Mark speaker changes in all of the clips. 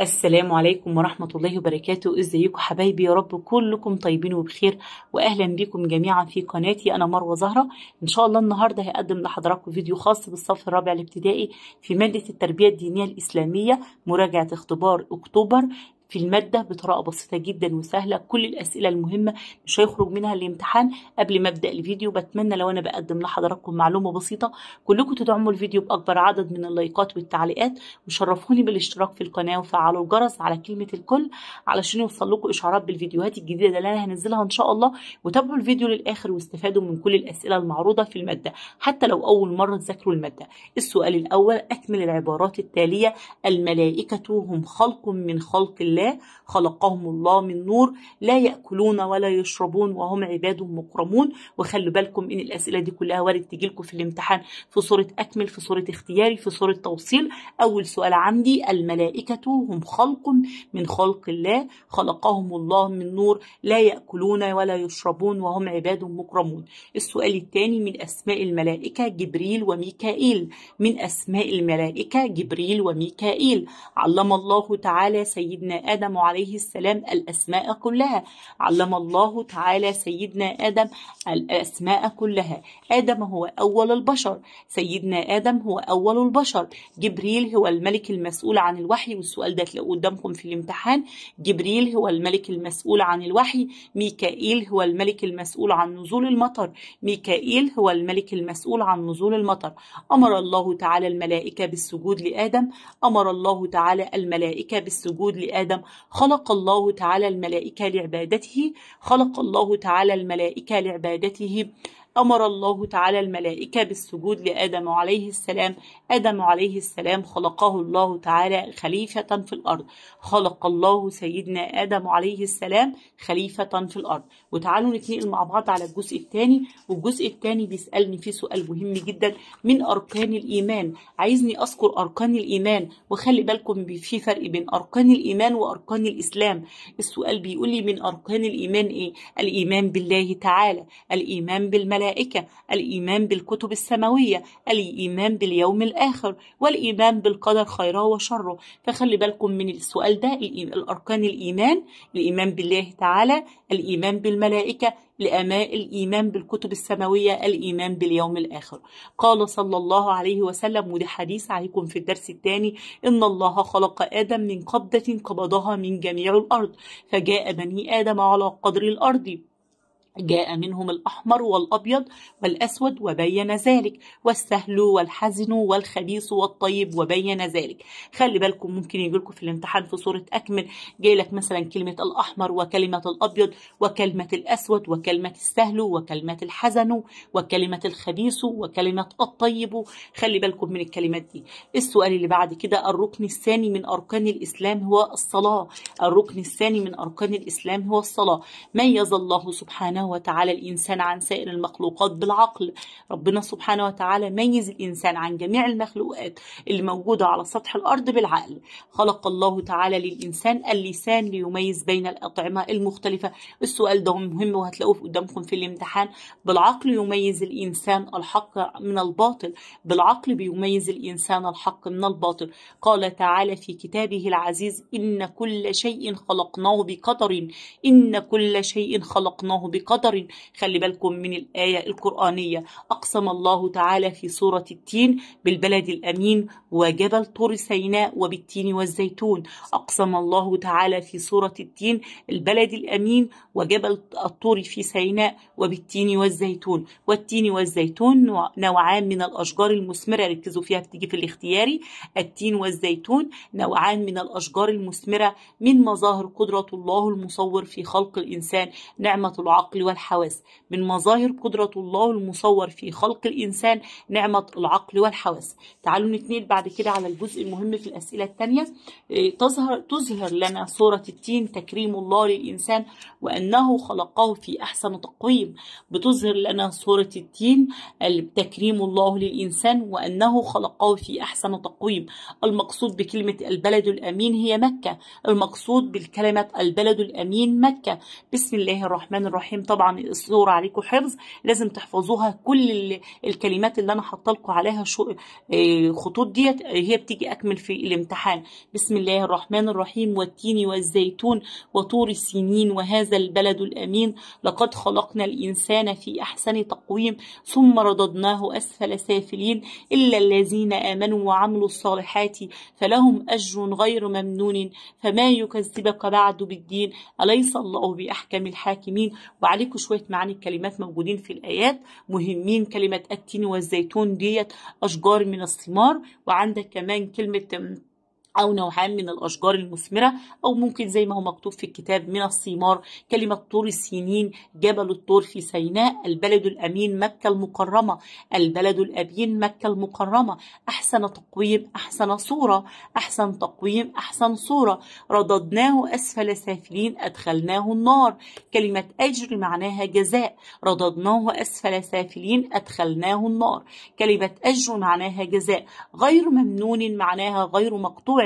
Speaker 1: السلام عليكم ورحمة الله وبركاته ازيكم حبايبي يا رب كلكم طيبين وبخير واهلا بكم جميعا في قناتي انا مروة زهرة ان شاء الله النهاردة هقدم لحضراتكم فيديو خاص بالصف الرابع الابتدائي في مادة التربية الدينية الاسلامية مراجعة اختبار اكتوبر في المادة بطريقة بسيطة جدا وسهلة كل الأسئلة المهمة مش هيخرج منها الامتحان قبل ما أبدأ الفيديو بتمنى لو أنا بقدم لحضراتكم معلومة بسيطة كلكم تدعموا الفيديو بأكبر عدد من اللايكات والتعليقات وشرفوني بالاشتراك في القناة وفعلوا الجرس على كلمة الكل علشان يوصل لكم إشعارات بالفيديوهات الجديدة اللي أنا هنزلها إن شاء الله وتابعوا الفيديو للآخر واستفادوا من كل الأسئلة المعروضة في المادة حتى لو أول مرة تذاكروا المادة السؤال الأول أكمل العبارات التالية الملائكة هم خلق من خلق الله الله خلقهم الله من نور لا يأكلون ولا يشربون وهم عباد مكرمون وخلوا بالكم إن الأسئلة دي كلها وارد تجيلكم في الامتحان في صورة أكمل في صورة اختياري في صورة توصيل أول سؤال عندي الملائكة هم خلق من خلق الله خلقهم الله من نور لا يأكلون ولا يشربون وهم عباد مكرمون السؤال الثاني من أسماء الملائكة جبريل وميكائيل من أسماء الملائكة جبريل وميكائيل علم الله تعالى سيدنا آدم عليه السلام الأسماء كلها علم الله تعالى سيدنا آدم الأسماء كلها آدم هو أول البشر سيدنا آدم هو أول البشر جبريل هو الملك المسؤول عن الوحي والسؤال ده تلاقوه قدامكم في الامتحان جبريل هو الملك المسؤول عن الوحي ميكائيل هو الملك المسؤول عن نزول المطر ميكائيل هو الملك المسؤول عن نزول المطر أمر الله تعالى الملائكة بالسجود لآدم أمر الله تعالى الملائكة بالسجود لآدم آدم خلق الله تعالى الملائكة لعبادته خلق الله تعالى الملائكة لعبادته أمر الله تعالى الملائكة بالسجود لآدم عليه السلام آدم عليه السلام خلقه الله تعالى خليفة في الأرض خلق الله سيدنا آدم عليه السلام خليفة في الأرض وتعالوا نتنقل مع بعض على الجزء الثاني والجزء الثاني بيسألني فيه سؤال مهم جدا من أركان الإيمان عايزني أذكر أركان الإيمان وخلي بالكم في فرق بين أركان الإيمان وأركان الإسلام السؤال بيقول لي من أركان الإيمان إيه؟ الإيمان بالله تعالى الإيمان بالملائكة الملائكة، الإيمان بالكتب السماوية الإيمان باليوم الآخر والإيمان بالقدر خيره وشره فخلي بالكم من السؤال ده الأركان الإيمان الإيمان بالله تعالى الإيمان بالملائكة الإيمان بالكتب السماوية الإيمان باليوم الآخر قال صلى الله عليه وسلم وده حديث عليكم في الدرس الثاني إن الله خلق آدم من قبضة قبضها من جميع الأرض فجاء بني آدم على قدر الأرض جاء منهم الأحمر والأبيض والأسود وبين ذلك والسهل والحزن والخبيث والطيب وبين ذلك خلي بالكم ممكن يجيلكم في الامتحان في صورة أكمل جايلك مثلا كلمة الأحمر وكلمة الأبيض وكلمة الأسود وكلمة السهل وكلمة الحزن وكلمة الخبيث وكلمة الطيب خلي بالكم من الكلمات دي السؤال اللي بعد كده الركن الثاني من أركان الإسلام هو الصلاة الركن الثاني من أركان الإسلام هو الصلاة ميز الله سبحانه سبحانه وتعالى الإنسان عن سائر المخلوقات بالعقل ربنا سبحانه وتعالى ميز الإنسان عن جميع المخلوقات اللي موجودة على سطح الأرض بالعقل خلق الله تعالى للإنسان اللسان ليميز بين الأطعمة المختلفة السؤال ده مهم وهتلاقوه قدامكم في الامتحان بالعقل يميز الإنسان الحق من الباطل بالعقل بيميز الإنسان الحق من الباطل قال تعالى في كتابه العزيز إن كل شيء خلقناه بقدر إن كل شيء خلقناه بقدر قدر خلي بالكم من الآية القرآنية أقسم الله تعالى في سورة التين بالبلد الأمين وجبل طور سيناء وبالتين والزيتون أقسم الله تعالى في سورة التين البلد الأمين وجبل الطور في سيناء وبالتين والزيتون والتين والزيتون نوعان من الأشجار المثمرة ركزوا فيها بتيجي في الاختياري التين والزيتون نوعان من الأشجار المثمرة من مظاهر قدرة الله المصور في خلق الإنسان نعمة العقل والحواس من مظاهر قدرة الله المصور في خلق الإنسان نعمة العقل والحواس تعالوا نتنقل بعد كده على الجزء المهم في الأسئلة الثانية آه، تظهر تظهر لنا صورة التين تكريم الله للإنسان وأنه خلقه في أحسن تقويم بتظهر لنا صورة التين تكريم الله للإنسان وأنه خلقه في أحسن تقويم المقصود بكلمة البلد الأمين هي مكة المقصود بالكلمة البلد الأمين مكة بسم الله الرحمن الرحيم طبعا الصورة عليكم حفظ لازم تحفظوها كل الكلمات اللي انا حاطه لكم عليها شو آه، خطوط ديت آه، هي بتيجي اكمل في الامتحان بسم الله الرحمن الرحيم والتين والزيتون وطور السنين وهذا البلد الامين لقد خلقنا الانسان في احسن تقويم ثم رددناه اسفل سافلين الا الذين امنوا وعملوا الصالحات فلهم اجر غير ممنون فما يكذبك بعد بالدين اليس الله باحكم الحاكمين وعلي عليكم شويه معاني الكلمات موجودين في الايات مهمين كلمه التين والزيتون ديت اشجار من الثمار وعندك كمان كلمه أو نوعان من الأشجار المثمرة أو ممكن زي ما هو مكتوب في الكتاب من الثمار كلمة طور السينين جبل الطور في سيناء البلد الأمين مكة المكرمة البلد الأبين مكة المكرمة أحسن تقويم أحسن صورة أحسن تقويم أحسن صورة رددناه أسفل سافلين أدخلناه النار كلمة أجر معناها جزاء رددناه أسفل سافلين أدخلناه النار كلمة أجر معناها جزاء غير ممنون معناها غير مقطوع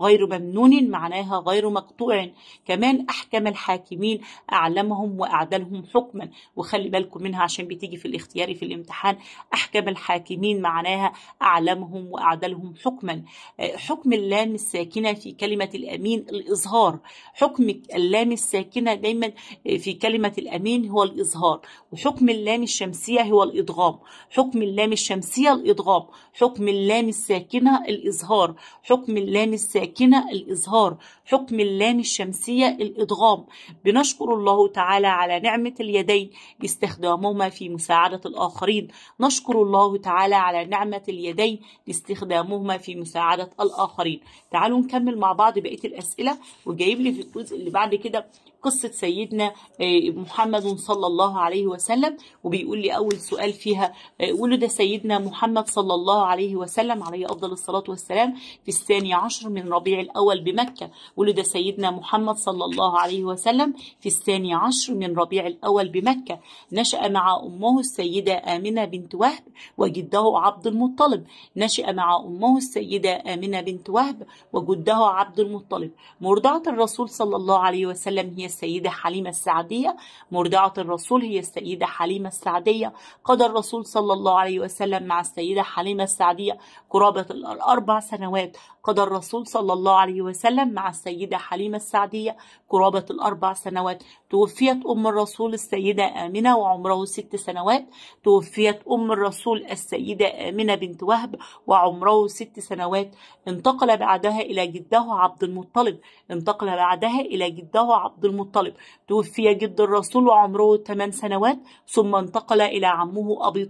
Speaker 1: غير ممنون معناها غير مقطوع كمان أحكم الحاكمين أعلمهم وأعدلهم حكما وخلي بالكم منها عشان بتيجي في الاختياري في الامتحان أحكم الحاكمين معناها أعلمهم وأعدلهم حكما آه، حكم اللام الساكنة في كلمة الأمين الإظهار حكم اللام الساكنة دايما آه، في كلمة الأمين هو الإظهار وحكم اللام الشمسية هو الإدغام حكم اللام الشمسية الإدغام حكم اللام الساكنة الإظهار حكم اللام العملان الساكنة الإظهار حكم اللام الشمسية الإدغام بنشكر الله تعالى على نعمة اليدين لاستخدامهما في مساعدة الآخرين نشكر الله تعالى على نعمة اليدين لاستخدامهما في مساعدة الآخرين تعالوا نكمل مع بعض بقية الأسئلة وجايب لي في الجزء اللي بعد كده قصة سيدنا آه، محمد صلى الله عليه وسلم وبيقول لي أول سؤال فيها آه، ولد سيدنا محمد صلى الله عليه وسلم عليه أفضل الصلاة والسلام في الثاني عشر من ربيع الأول بمكة ولد سيدنا محمد صلى الله عليه وسلم في الثاني عشر من ربيع الأول بمكة نشأ مع أمه السيدة آمنة بنت وهب وجده عبد المطلب نشأ مع أمه السيدة آمنة بنت وهب وجده عبد المطلب مرضعة الرسول صلى الله عليه وسلم هي السيدة حليمة السعدية مرضعة الرسول هي السيدة حليمة السعدية قضى الرسول صلى الله عليه وسلم مع السيدة حليمة السعدية قرابة الأربع سنوات قضى الرسول صلى الله عليه وسلم مع السيدة حليمة السعدية قرابة الأربع سنوات توفيت أم الرسول السيدة آمنة وعمره ست سنوات توفيت أم الرسول السيدة آمنة بنت وهب وعمره ست سنوات انتقل بعدها إلى جده عبد المطلب انتقل بعدها إلى جده عبد المطلب توفي جد الرسول وعمره 8 سنوات ثم انتقل إلى عمه أبي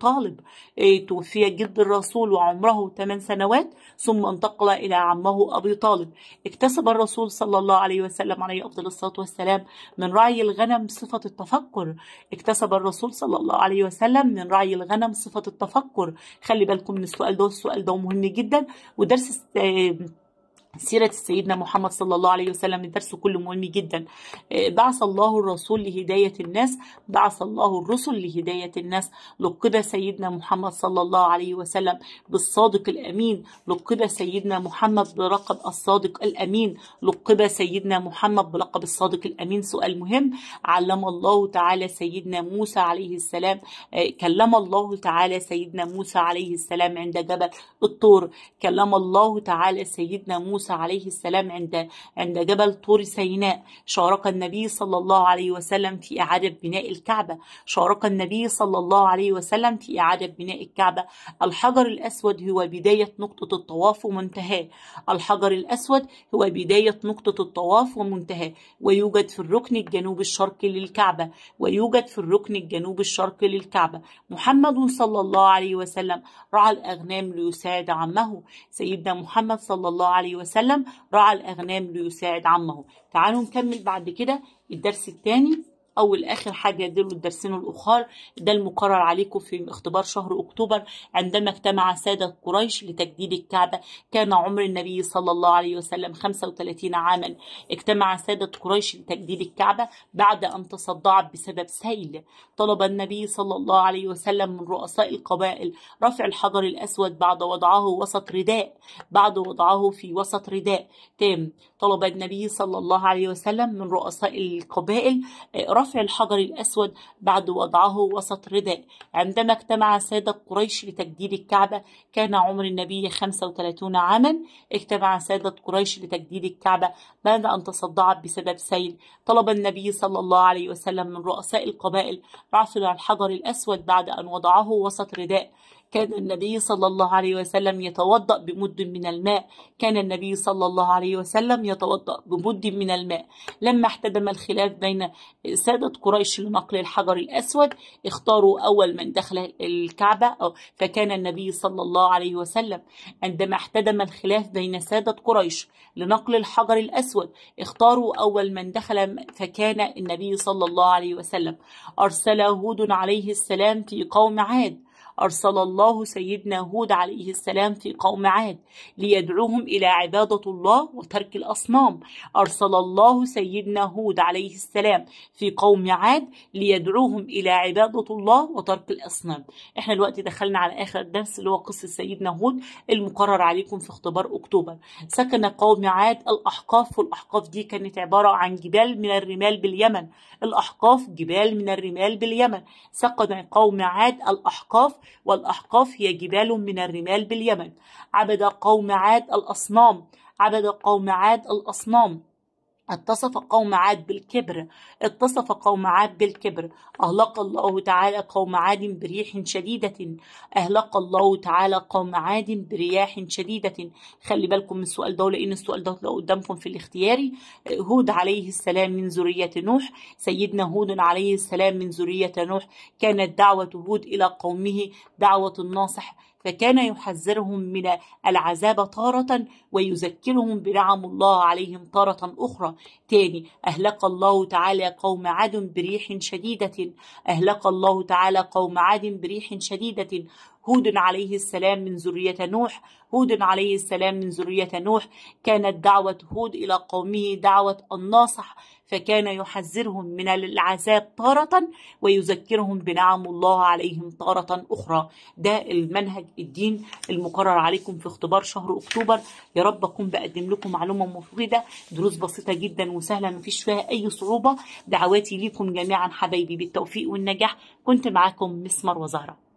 Speaker 1: طالب إيه، توفي جد الرسول وعمره 8 سنوات ثم انتقل النقل إلى عمه أبي طالب اكتسب الرسول صلى الله عليه وسلم عليه أفضل الصلاة والسلام من رعي الغنم صفة التفكر اكتسب الرسول صلى الله عليه وسلم من رعي الغنم صفة التفكر خلي بالكم من السؤال ده السؤال ده مهم جدا ودرس آه، سيرة سيدنا محمد صلى الله عليه وسلم الدرس كله مهم جدا آه، بعث الله الرسول لهداية الناس بعث الله الرسل لهداية الناس لقب سيدنا محمد صلى الله عليه وسلم بالصادق الأمين لقب سيدنا محمد بلقب الصادق الأمين لقب سيدنا محمد بلقب الصادق الأمين سؤال مهم علم الله تعالى سيدنا موسى عليه السلام آه، كلم الله تعالى سيدنا موسى عليه السلام عند جبل الطور كلم الله تعالى سيدنا موسى موسى عليه السلام عند عند جبل طور سيناء شارك النبي صلى الله عليه وسلم في إعادة بناء الكعبة شارك النبي صلى الله عليه وسلم في إعادة بناء الكعبة الحجر الأسود هو بداية نقطة الطواف ومنتهاه الحجر الأسود هو بداية نقطة الطواف ومنتهاه ويوجد في الركن الجنوب الشرقي للكعبة ويوجد في الركن الجنوب الشرقي للكعبة محمد صلى الله عليه وسلم رعى الأغنام ليساعد عمه سيدنا محمد صلى الله عليه وسلم وسلم رعى الأغنام ليساعد عمه تعالوا نكمل بعد كده الدرس الثاني اول اخر حاجه يدلوا الدرسين الاخر ده المقرر عليكم في اختبار شهر اكتوبر عندما اجتمع ساده قريش لتجديد الكعبه كان عمر النبي صلى الله عليه وسلم 35 عاما اجتمع ساده قريش لتجديد الكعبه بعد ان تصدعت بسبب سيل طلب النبي صلى الله عليه وسلم من رؤساء القبائل رفع الحجر الاسود بعد وضعه وسط رداء بعد وضعه في وسط رداء تام طلب النبي صلى الله عليه وسلم من رؤساء القبائل آه، رفع رفع الحجر الأسود بعد وضعه وسط رداء عندما اجتمع سادة قريش لتجديد الكعبة كان عمر النبي 35 عاما اجتمع سادة قريش لتجديد الكعبة بعد أن تصدعت بسبب سيل طلب النبي صلى الله عليه وسلم من رؤساء القبائل رفع الحجر الأسود بعد أن وضعه وسط رداء كان النبي صلى الله عليه وسلم يتوضأ بمد من الماء كان النبي صلى الله عليه وسلم يتوضأ بمد من الماء لما احتدم الخلاف بين سادة قريش لنقل الحجر الأسود اختاروا أول من دخل الكعبة فكان النبي صلى الله عليه وسلم عندما احتدم الخلاف بين سادة قريش لنقل الحجر الأسود اختاروا أول من دخل فكان النبي صلى الله عليه وسلم أرسل هود عليه السلام في قوم عاد أرسل الله سيدنا هود عليه السلام في قوم عاد ليدعوهم إلى عبادة الله وترك الأصنام أرسل الله سيدنا هود عليه السلام في قوم عاد ليدعوهم إلى عبادة الله وترك الأصنام احنا الوقت دخلنا على آخر الدرس اللي هو قصة سيدنا هود المقرر عليكم في اختبار أكتوبر سكن قوم عاد الأحقاف والأحقاف دي كانت عبارة عن جبال من الرمال باليمن الأحقاف جبال من الرمال باليمن سكن قوم عاد الأحقاف والأحقاف هي جبال من الرمال باليمن عبد قوم عاد الأصنام عبد قوم عاد الأصنام اتصف قوم عاد بالكبر اتصف قوم عاد بالكبر أهلق الله تعالى قوم عاد بريح شديدة أهلق الله تعالى قوم عاد برياح شديدة خلي بالكم من السؤال ده لأن السؤال ده قدامكم في الاختياري هود عليه السلام من ذرية نوح سيدنا هود عليه السلام من ذرية نوح كانت دعوة هود إلى قومه دعوة الناصح فكان يحذرهم من العذاب تارة ويذكرهم بنعم الله عليهم تارة أخرى تاني أهلك الله تعالى قوم عاد بريح شديدة أهلك الله تعالى قوم عاد بريح شديدة هود عليه السلام من ذرية نوح هود عليه السلام من ذرية نوح كانت دعوة هود إلى قومه دعوة الناصح فكان يحذرهم من العذاب تارة ويذكرهم بنعم الله عليهم تارة أخرى ده المنهج الدين المقرر عليكم في اختبار شهر أكتوبر يا رب أكون بقدم لكم معلومة مفيدة دروس بسيطة جدا وسهلة مفيش فيها أي صعوبة دعواتي ليكم جميعا حبايبي بالتوفيق والنجاح كنت معاكم مسمر وزهره